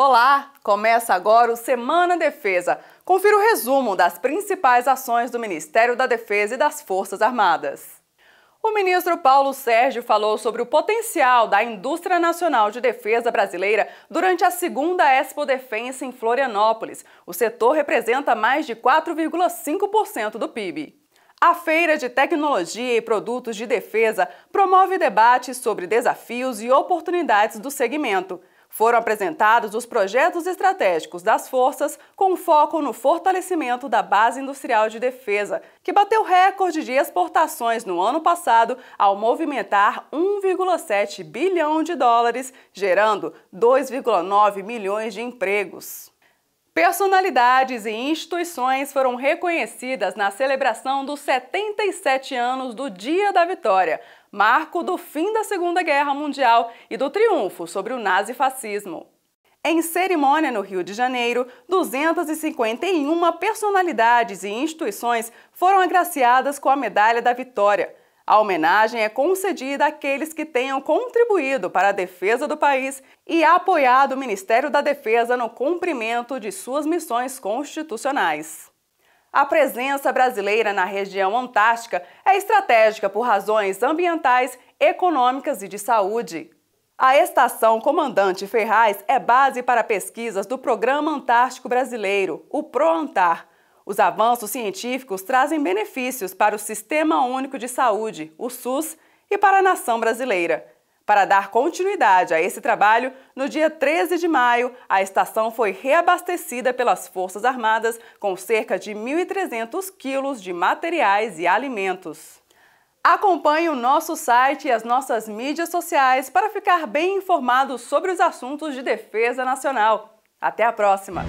Olá! Começa agora o Semana Defesa. Confira o resumo das principais ações do Ministério da Defesa e das Forças Armadas. O ministro Paulo Sérgio falou sobre o potencial da indústria nacional de defesa brasileira durante a segunda Expo Defense em Florianópolis. O setor representa mais de 4,5% do PIB. A Feira de Tecnologia e Produtos de Defesa promove debates sobre desafios e oportunidades do segmento. Foram apresentados os projetos estratégicos das forças com foco no fortalecimento da base industrial de defesa, que bateu recorde de exportações no ano passado ao movimentar 1,7 bilhão de dólares, gerando 2,9 milhões de empregos. Personalidades e instituições foram reconhecidas na celebração dos 77 anos do Dia da Vitória, marco do fim da Segunda Guerra Mundial e do triunfo sobre o nazifascismo. Em cerimônia no Rio de Janeiro, 251 personalidades e instituições foram agraciadas com a Medalha da Vitória. A homenagem é concedida àqueles que tenham contribuído para a defesa do país e apoiado o Ministério da Defesa no cumprimento de suas missões constitucionais. A presença brasileira na região antártica é estratégica por razões ambientais, econômicas e de saúde. A estação Comandante Ferraz é base para pesquisas do Programa Antártico Brasileiro, o PROANTAR, os avanços científicos trazem benefícios para o Sistema Único de Saúde, o SUS, e para a nação brasileira. Para dar continuidade a esse trabalho, no dia 13 de maio, a estação foi reabastecida pelas Forças Armadas com cerca de 1.300 quilos de materiais e alimentos. Acompanhe o nosso site e as nossas mídias sociais para ficar bem informado sobre os assuntos de defesa nacional. Até a próxima!